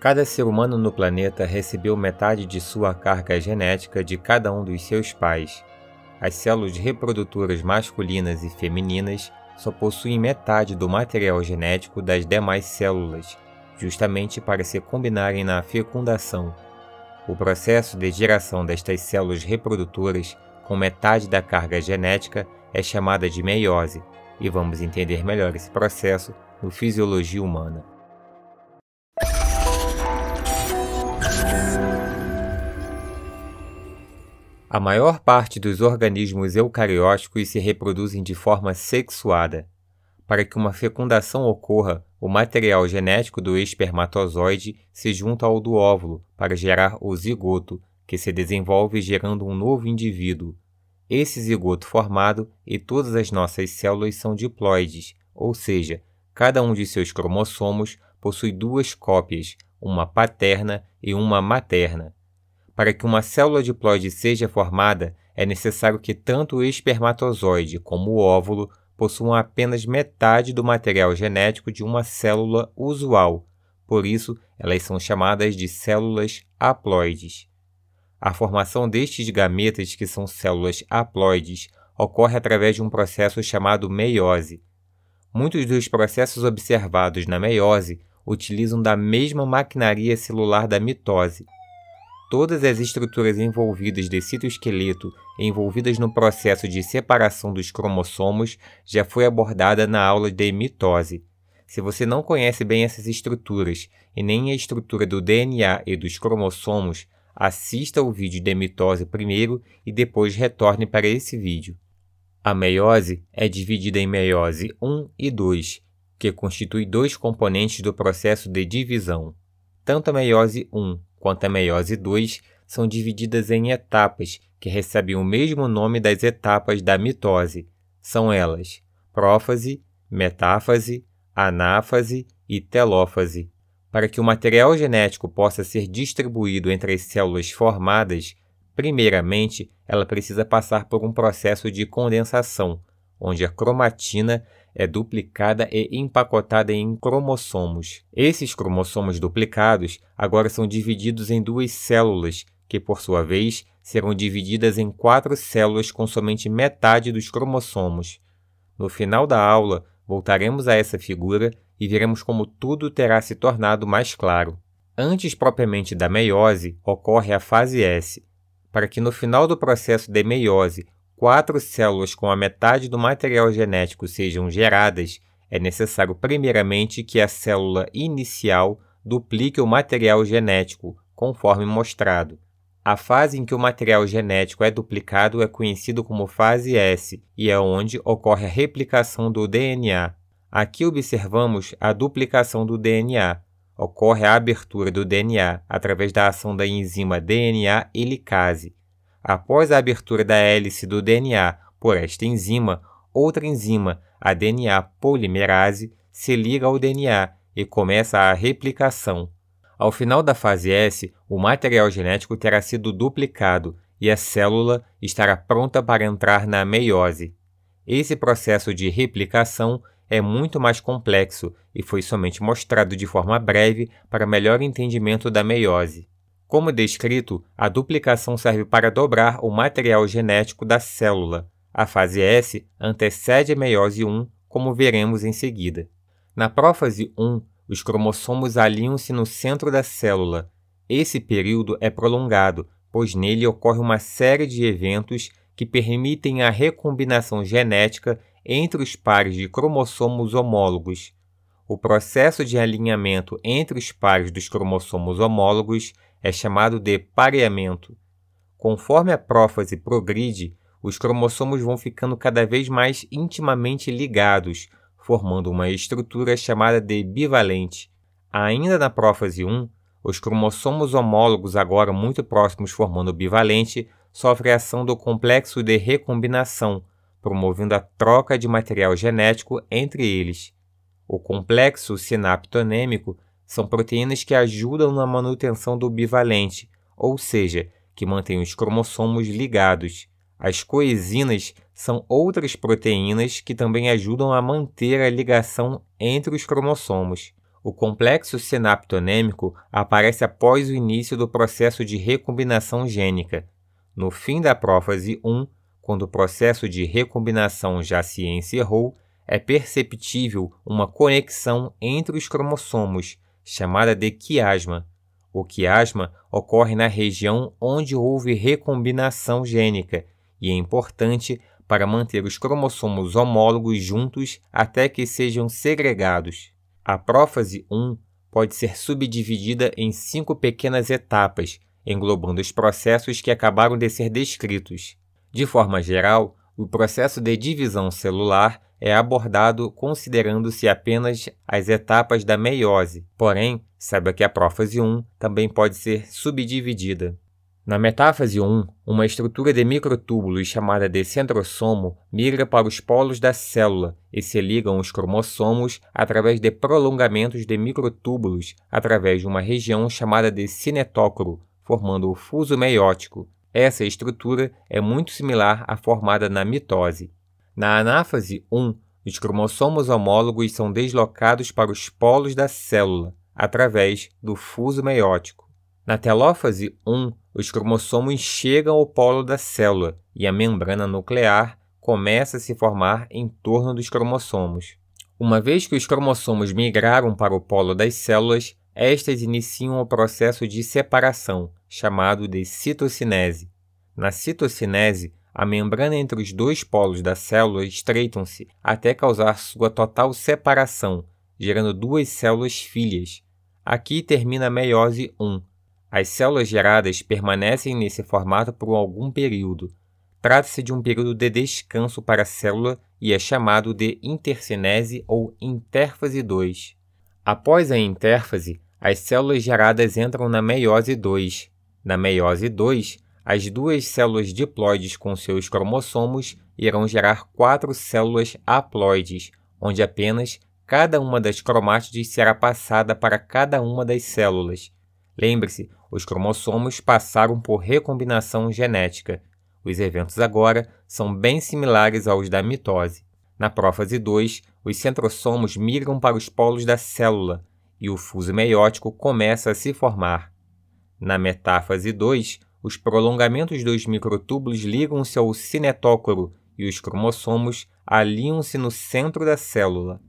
Cada ser humano no planeta recebeu metade de sua carga genética de cada um dos seus pais. As células reprodutoras masculinas e femininas só possuem metade do material genético das demais células, justamente para se combinarem na fecundação. O processo de geração destas células reprodutoras com metade da carga genética é chamada de meiose, e vamos entender melhor esse processo no Fisiologia Humana. A maior parte dos organismos eucarióticos se reproduzem de forma sexuada. Para que uma fecundação ocorra, o material genético do espermatozoide se junta ao do óvulo para gerar o zigoto, que se desenvolve gerando um novo indivíduo. Esse zigoto formado e todas as nossas células são diploides, ou seja, cada um de seus cromossomos possui duas cópias, uma paterna e uma materna. Para que uma célula diploide seja formada, é necessário que tanto o espermatozoide como o óvulo possuam apenas metade do material genético de uma célula usual. Por isso, elas são chamadas de células haploides. A formação destes gametas, que são células haploides, ocorre através de um processo chamado meiose. Muitos dos processos observados na meiose utilizam da mesma maquinaria celular da mitose. Todas as estruturas envolvidas de citoesqueleto envolvidas no processo de separação dos cromossomos já foi abordada na aula de mitose. Se você não conhece bem essas estruturas e nem a estrutura do DNA e dos cromossomos, assista o vídeo de mitose primeiro e depois retorne para esse vídeo. A meiose é dividida em meiose 1 e 2, que constitui dois componentes do processo de divisão. Tanto a meiose 1 quanto a meiose 2, são divididas em etapas, que recebem o mesmo nome das etapas da mitose. São elas prófase, metáfase, anáfase e telófase. Para que o material genético possa ser distribuído entre as células formadas, primeiramente ela precisa passar por um processo de condensação, onde a cromatina é duplicada e empacotada em cromossomos. Esses cromossomos duplicados agora são divididos em duas células, que por sua vez serão divididas em quatro células com somente metade dos cromossomos. No final da aula, voltaremos a essa figura e veremos como tudo terá se tornado mais claro. Antes propriamente da meiose, ocorre a fase S. Para que no final do processo de meiose quatro células com a metade do material genético sejam geradas, é necessário primeiramente que a célula inicial duplique o material genético, conforme mostrado. A fase em que o material genético é duplicado é conhecido como fase S e é onde ocorre a replicação do DNA. Aqui observamos a duplicação do DNA. Ocorre a abertura do DNA através da ação da enzima DNA helicase, Após a abertura da hélice do DNA por esta enzima, outra enzima, a DNA polimerase, se liga ao DNA e começa a replicação. Ao final da fase S, o material genético terá sido duplicado e a célula estará pronta para entrar na meiose. Esse processo de replicação é muito mais complexo e foi somente mostrado de forma breve para melhor entendimento da meiose. Como descrito, a duplicação serve para dobrar o material genético da célula. A fase S antecede a meiose 1, como veremos em seguida. Na prófase 1, os cromossomos alinham-se no centro da célula. Esse período é prolongado, pois nele ocorre uma série de eventos que permitem a recombinação genética entre os pares de cromossomos homólogos. O processo de alinhamento entre os pares dos cromossomos homólogos é chamado de pareamento. Conforme a prófase progride, os cromossomos vão ficando cada vez mais intimamente ligados, formando uma estrutura chamada de bivalente. Ainda na prófase 1, os cromossomos homólogos, agora muito próximos formando o bivalente, sofrem a ação do complexo de recombinação, promovendo a troca de material genético entre eles. O complexo sinaptonêmico são proteínas que ajudam na manutenção do bivalente, ou seja, que mantêm os cromossomos ligados. As coesinas são outras proteínas que também ajudam a manter a ligação entre os cromossomos. O complexo sinaptonêmico aparece após o início do processo de recombinação gênica. No fim da prófase 1, quando o processo de recombinação já se encerrou, é perceptível uma conexão entre os cromossomos, chamada de quiasma. O quiasma ocorre na região onde houve recombinação gênica e é importante para manter os cromossomos homólogos juntos até que sejam segregados. A prófase 1 pode ser subdividida em cinco pequenas etapas, englobando os processos que acabaram de ser descritos. De forma geral, o processo de divisão celular é abordado considerando-se apenas as etapas da meiose, porém, saiba que a prófase 1 também pode ser subdividida. Na metáfase 1, uma estrutura de microtúbulos chamada de centrosomo migra para os polos da célula e se ligam os cromossomos através de prolongamentos de microtúbulos através de uma região chamada de cinetócoro, formando o fuso meiótico. Essa estrutura é muito similar à formada na mitose. Na anáfase 1, os cromossomos homólogos são deslocados para os polos da célula, através do fuso meiótico. Na telófase 1, os cromossomos chegam ao polo da célula e a membrana nuclear começa a se formar em torno dos cromossomos. Uma vez que os cromossomos migraram para o polo das células, estas iniciam o processo de separação, chamado de citocinese. Na citocinese, a membrana entre os dois polos da célula estreitam-se até causar sua total separação, gerando duas células filhas. Aqui termina a meiose 1. As células geradas permanecem nesse formato por algum período. Trata-se de um período de descanso para a célula e é chamado de intercinese ou intérfase 2. Após a intérfase, as células geradas entram na meiose 2. Na meiose 2, as duas células diploides com seus cromossomos irão gerar quatro células haploides, onde apenas cada uma das cromátides será passada para cada uma das células. Lembre-se, os cromossomos passaram por recombinação genética. Os eventos agora são bem similares aos da mitose. Na prófase 2, os centrosomos migram para os polos da célula e o fuso meiótico começa a se formar. Na metáfase 2, os prolongamentos dos microtúbulos ligam-se ao cinetócoro e os cromossomos alinham-se no centro da célula.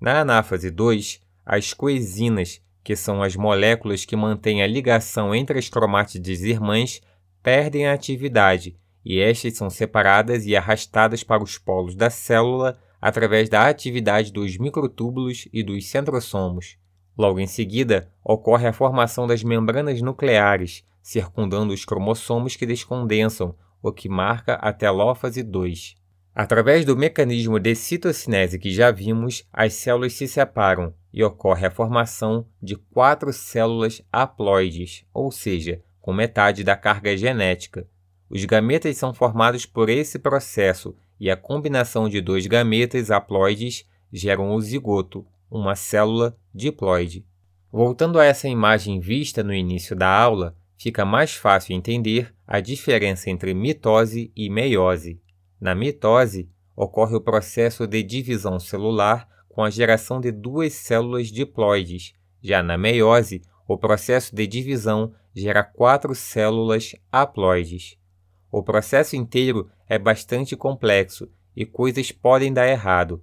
Na anáfase 2, as coesinas, que são as moléculas que mantêm a ligação entre as cromátides irmãs, perdem a atividade e estas são separadas e arrastadas para os polos da célula através da atividade dos microtúbulos e dos centrosomos. Logo em seguida, ocorre a formação das membranas nucleares, circundando os cromossomos que descondensam, o que marca a telófase 2. Através do mecanismo de citocinese que já vimos, as células se separam e ocorre a formação de quatro células haploides, ou seja, com metade da carga genética. Os gametas são formados por esse processo e a combinação de dois gametas haploides geram o zigoto, uma célula diploide. Voltando a essa imagem vista no início da aula, fica mais fácil entender a diferença entre mitose e meiose. Na mitose, ocorre o processo de divisão celular com a geração de duas células diploides. Já na meiose, o processo de divisão gera quatro células haploides. O processo inteiro é bastante complexo e coisas podem dar errado.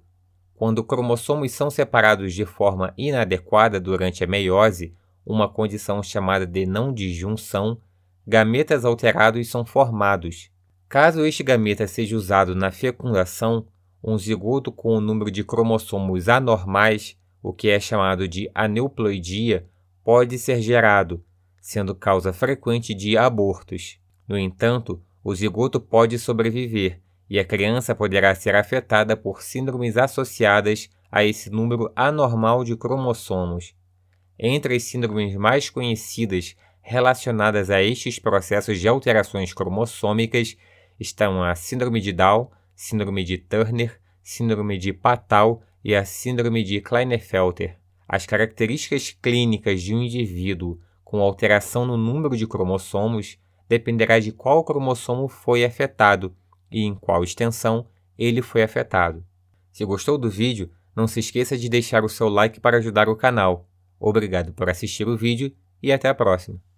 Quando cromossomos são separados de forma inadequada durante a meiose, uma condição chamada de não disjunção, gametas alterados são formados. Caso este gameta seja usado na fecundação, um zigoto com o um número de cromossomos anormais, o que é chamado de aneuploidia, pode ser gerado, sendo causa frequente de abortos. No entanto, o zigoto pode sobreviver e a criança poderá ser afetada por síndromes associadas a esse número anormal de cromossomos, entre as síndromes mais conhecidas relacionadas a estes processos de alterações cromossômicas estão a síndrome de Down, síndrome de Turner, síndrome de Patal e a síndrome de Klinefelter. As características clínicas de um indivíduo com alteração no número de cromossomos dependerá de qual cromossomo foi afetado e em qual extensão ele foi afetado. Se gostou do vídeo, não se esqueça de deixar o seu like para ajudar o canal. Obrigado por assistir o vídeo e até a próxima.